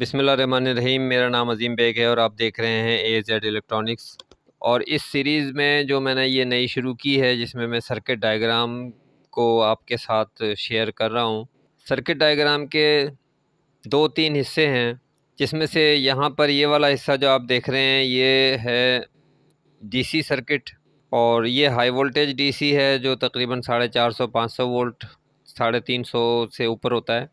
बिसमीम मेरा नाम अजीम बेग है और आप देख रहे हैं ए जेड इलेक्ट्रॉनिक्स और इस सीरीज़ में जो मैंने ये नई शुरू की है जिसमें मैं सर्किट डायग्राम को आपके साथ शेयर कर रहा हूँ सर्किट डायग्राम के दो तीन हिस्से हैं जिसमें से यहाँ पर ये वाला हिस्सा जो आप देख रहे हैं ये है डी सर्किट और ये हाई वोल्टेज डी है जो तकरीबन साढ़े चार सौ पाँच सौ वोल्ट साढ़े तीन सौ से ऊपर होता है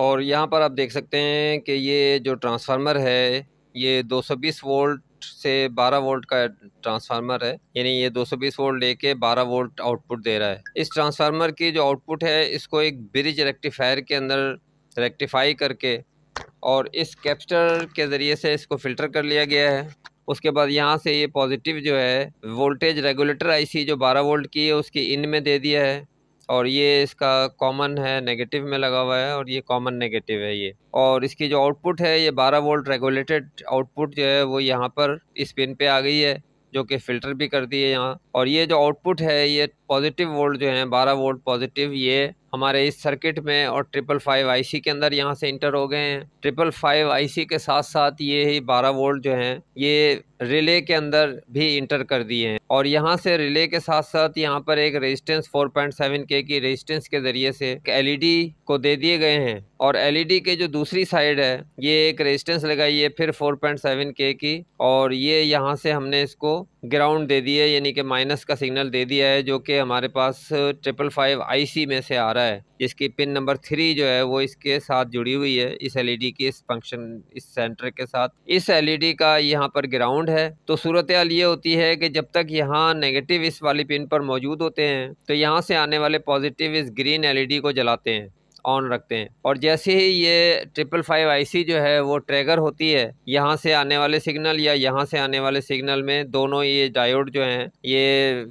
और यहाँ पर आप देख सकते हैं कि ये जो ट्रांसफार्मर है ये 220 वोल्ट से 12 वोल्ट का ट्रांसफार्मर है यानी ये 220 वोल्ट लेके 12 वोल्ट आउटपुट दे रहा है इस ट्रांसफार्मर की जो आउटपुट है इसको एक ब्रिज रेक्टिफायर के अंदर रेक्टिफाई करके और इस कैप्चर के ज़रिए से इसको फ़िल्टर कर लिया गया है उसके बाद यहाँ से ये पॉजिटिव जो है वोल्टेज रेगुलेटर आईसी जो 12 वोल्ट की है उसकी इन में दे दिया है और ये इसका कॉमन है नेगेटिव में लगा हुआ है और ये कॉमन नेगेटिव है ये और इसकी जो आउटपुट है ये 12 वोल्ट रेगुलेटेड आउटपुट जो है वो यहाँ पर इस पिन पे आ गई है जो कि फ़िल्टर भी करती है यहाँ और ये जो आउटपुट है ये पॉजिटिव वोल्ट जो हैं बारह वोल्ट पॉजिटिव ये हमारे इस सर्किट में और ट्रिपल फाइव आईसी के अंदर यहाँ से इंटर हो गए हैं ट्रिपल फाइव आईसी के साथ साथ ये ही बारह वोल्ट जो हैं ये रिले के अंदर भी इंटर कर दिए हैं और यहाँ से रिले के साथ साथ यहाँ पर एक रेजिस्टेंस 4.7 के की रेजिस्टेंस के ज़रिए से एलईडी e को दे दिए गए हैं और एलईडी e के जो दूसरी साइड है ये एक रेजिस्टेंस लगाई है फिर 4.7 के की और ये यहाँ से हमने इसको ग्राउंड दे दिया है यानी कि माइनस का सिग्नल दे दिया है जो कि हमारे पास ट्रिपल फाइव आई में से आ रहा है जिसकी पिन नंबर थ्री जो है वो इसके साथ जुड़ी हुई है इस एलईडी की इस फंक्शन इस सेंटर के साथ इस एलईडी का यहाँ पर ग्राउंड है तो सूरत हाल ये होती है कि जब तक यहाँ नेगेटिव इस वाली पिन पर मौजूद होते हैं तो यहाँ से आने वाले पॉजिटिव इस ग्रीन एल को जलाते हैं ऑन रखते हैं और जैसे ही ये ट्रिपल फाइव आई जो है वो ट्रैगर होती है यहाँ से आने वाले सिग्नल या यहाँ से आने वाले सिग्नल में दोनों ये डायोड जो हैं ये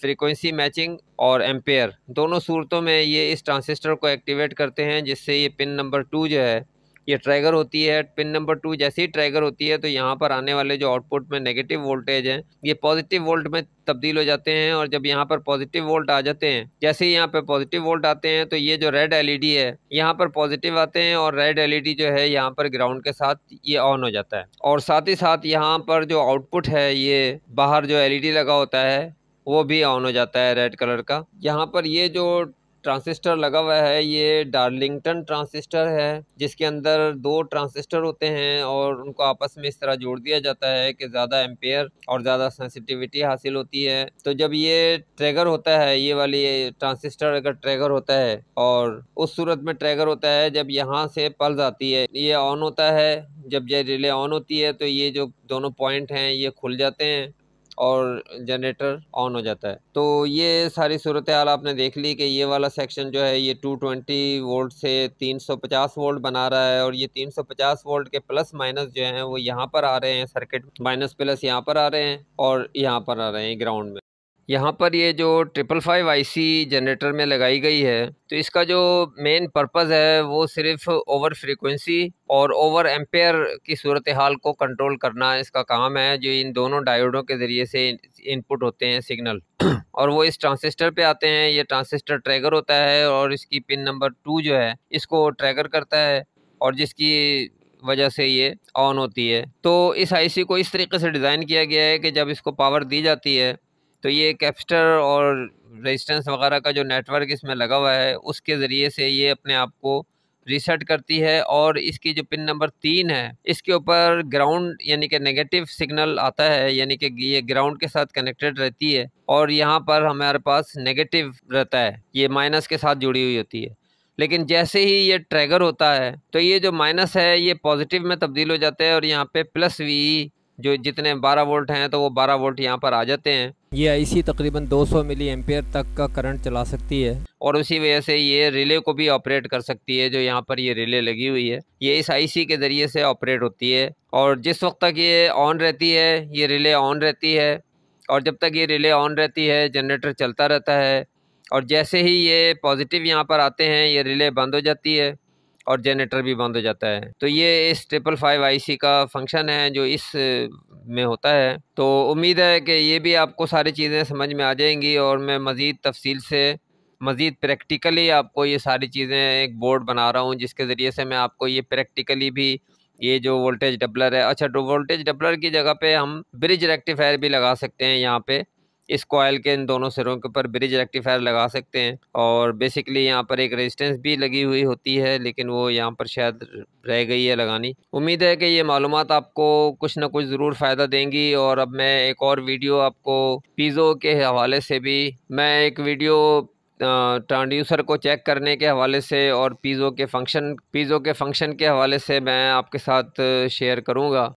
फ्रीक्वेंसी मैचिंग और एम्पेयर दोनों सूरतों में ये इस ट्रांसिस्टर को एक्टिवेट करते हैं जिससे ये पिन नंबर टू जो है ये ट्रैगर होती है पिन नंबर टू जैसे ही ट्रैगर होती है तो यहाँ पर आने वाले जो आउटपुट में नेगेटिव वोल्टेज है ये पॉजिटिव वोल्ट में तब्दील हो जाते हैं और जब यहाँ पर पॉजिटिव वोल्ट आ जाते हैं जैसे ही यहाँ पर पॉजिटिव वोल्ट आते हैं तो ये जो रेड एलईडी है यहाँ पर पॉजिटिव आते हैं और रेड एलईडी जो है यहाँ पर ग्राउंड के साथ ये ऑन हो जाता है और साथ ही साथ यहाँ पर जो आउटपुट है ये बाहर जो एल लगा होता है वो भी ऑन हो जाता है रेड कलर का यहाँ पर ये जो ट्रांसिस्टर लगा हुआ है ये डार्लिंगटन ट्रांसिस्टर है जिसके अंदर दो ट्रांसिस्टर होते हैं और उनको आपस में इस तरह जोड़ दिया जाता है कि ज़्यादा एम्पेयर और ज़्यादा सेंसिटिविटी हासिल होती है तो जब ये ट्रैगर होता है ये वाली ट्रांसिस्टर अगर ट्रैगर होता है और उस सूरत में ट्रैगर होता है जब यहाँ से पल्स आती है ये ऑन होता है जब ये रिले ऑन होती है तो ये जो दोनों पॉइंट हैं ये खुल जाते हैं और जनरेटर ऑन हो जाता है तो ये सारी सूरत हाल आपने देख ली कि ये वाला सेक्शन जो है ये 220 वोल्ट से 350 वोल्ट बना रहा है और ये 350 वोल्ट के प्लस माइनस जो हैं वो यहाँ पर आ रहे हैं सर्किट माइनस प्लस यहाँ पर आ रहे हैं और यहाँ पर आ रहे हैं ग्राउंड में यहाँ पर ये जो ट्रिपल फाइव आईसी जनरेटर में लगाई गई है तो इसका जो मेन पर्पज़ है वो सिर्फ ओवर फ्रीक्वेंसी और ओवर एम्पेयर की सूरत हाल को कंट्रोल करना इसका काम है जो इन दोनों डायोडों के ज़रिए से इनपुट होते हैं सिग्नल और वो इस ट्रांसिस्टर पे आते हैं ये ट्रांसिस्टर ट्रैगर होता है और इसकी पिन नंबर टू जो है इसको ट्रैगर करता है और जिसकी वजह से ये ऑन होती है तो इस आईसी को इस तरीके से डिज़ाइन किया गया है कि जब इसको पावर दी जाती है तो ये कैप्स्टर और रेजिस्टेंस वगैरह का जो नेटवर्क इसमें लगा हुआ है उसके ज़रिए से ये अपने आप को रीसेट करती है और इसकी जो पिन नंबर तीन है इसके ऊपर ग्राउंड यानी कि नेगेटिव सिग्नल आता है यानी कि ये ग्राउंड के साथ कनेक्टेड रहती है और यहाँ पर हमारे पास नेगेटिव रहता है ये माइनस के साथ जुड़ी हुई होती है लेकिन जैसे ही ये ट्रैगर होता है तो ये जो माइनस है ये पॉजिटिव में तब्दील हो जाता है और यहाँ पे प्लस वी जो जितने 12 वोल्ट हैं तो वो 12 वोल्ट यहाँ पर आ जाते हैं ये आईसी तकरीबन 200 मिली एम्पियर तक का करंट चला सकती है और उसी वजह से ये रिले को भी ऑपरेट कर सकती है जो यहाँ पर ये रिले लगी हुई है ये इस आईसी के ज़रिए से ऑपरेट होती है और जिस वक्त तक ये ऑन रहती है ये रिले ऑन रहती है और जब तक ये रिले ऑन रहती है जनरेटर चलता रहता है और जैसे ही ये पॉजिटिव यहाँ पर आते हैं ये रिले बंद हो जाती है और जनरेटर भी बंद हो जाता है तो ये इस ट्रिपल फाइव आई का फंक्शन है जो इस में होता है तो उम्मीद है कि ये भी आपको सारी चीज़ें समझ में आ जाएंगी और मैं मज़ीद तफसील से मज़ीद प्रैक्टिकली आपको ये सारी चीज़ें एक बोर्ड बना रहा हूँ जिसके ज़रिए से मैं आपको ये प्रैक्टिकली भी ये जो वोल्टेज डबलर है अच्छा वोल्टेज तो डबलर की जगह पे हम ब्रिज रेक्टिफायर भी लगा सकते हैं यहाँ पे इस कॉयल के इन दोनों सिरों के ऊपर ब्रिज रेक्टिफायर लगा सकते हैं और बेसिकली यहाँ पर एक रेजिस्टेंस भी लगी हुई होती है लेकिन वो यहाँ पर शायद रह गई है लगानी उम्मीद है कि ये मालूम आपको कुछ ना कुछ ज़रूर फ़ायदा देंगी और अब मैं एक और वीडियो आपको पीज़ो के हवाले से भी मैं एक वीडियो ट्रांड्यूसर को चेक करने के हवाले से और पीज़ो के फंक्शन पीज़ो के फंक्शन के हवाले से मैं आपके साथ शेयर करूँगा